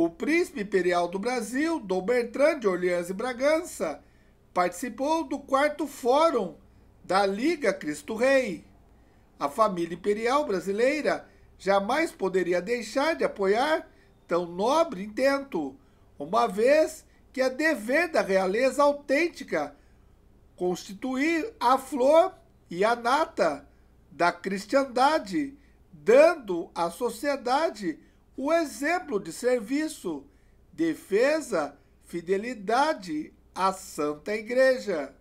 O príncipe imperial do Brasil, Dom Bertrand de Orleans e Bragança, participou do quarto fórum da Liga Cristo Rei. A família imperial brasileira jamais poderia deixar de apoiar tão nobre intento, uma vez que é dever da realeza autêntica constituir a flor e a nata da cristandade, dando à sociedade o exemplo de serviço, defesa, fidelidade à Santa Igreja.